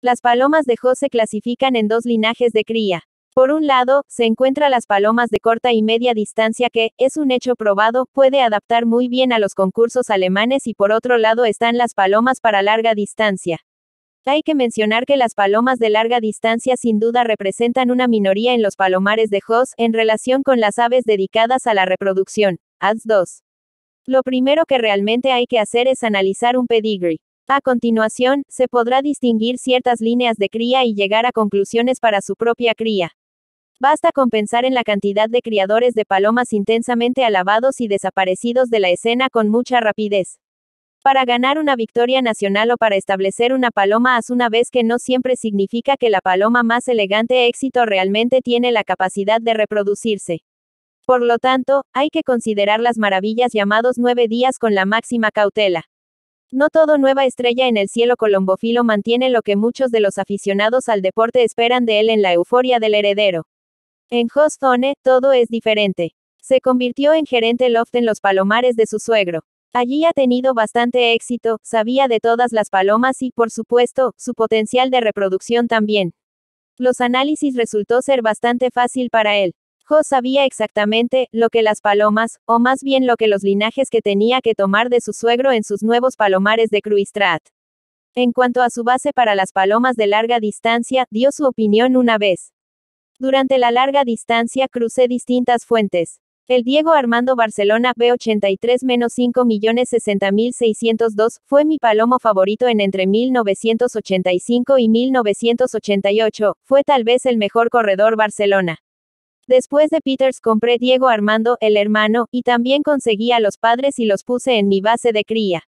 Las palomas de Hoss se clasifican en dos linajes de cría. Por un lado, se encuentra las palomas de corta y media distancia que, es un hecho probado, puede adaptar muy bien a los concursos alemanes y por otro lado están las palomas para larga distancia. Hay que mencionar que las palomas de larga distancia sin duda representan una minoría en los palomares de Hoss, en relación con las aves dedicadas a la reproducción. ADS 2. Lo primero que realmente hay que hacer es analizar un pedigree. A continuación, se podrá distinguir ciertas líneas de cría y llegar a conclusiones para su propia cría. Basta con pensar en la cantidad de criadores de palomas intensamente alabados y desaparecidos de la escena con mucha rapidez. Para ganar una victoria nacional o para establecer una paloma haz una vez que no siempre significa que la paloma más elegante éxito realmente tiene la capacidad de reproducirse. Por lo tanto, hay que considerar las maravillas llamados nueve días con la máxima cautela. No todo nueva estrella en el cielo colombofilo mantiene lo que muchos de los aficionados al deporte esperan de él en la euforia del heredero. En Hostone, todo es diferente. Se convirtió en gerente loft en los palomares de su suegro. Allí ha tenido bastante éxito, sabía de todas las palomas y, por supuesto, su potencial de reproducción también. Los análisis resultó ser bastante fácil para él sabía exactamente lo que las palomas, o más bien lo que los linajes que tenía que tomar de su suegro en sus nuevos palomares de Cruistrat. En cuanto a su base para las palomas de larga distancia, dio su opinión una vez. Durante la larga distancia crucé distintas fuentes. El Diego Armando Barcelona b 83 560602 fue mi palomo favorito en entre 1985 y 1988, fue tal vez el mejor corredor Barcelona. Después de Peters compré Diego Armando, el hermano, y también conseguí a los padres y los puse en mi base de cría.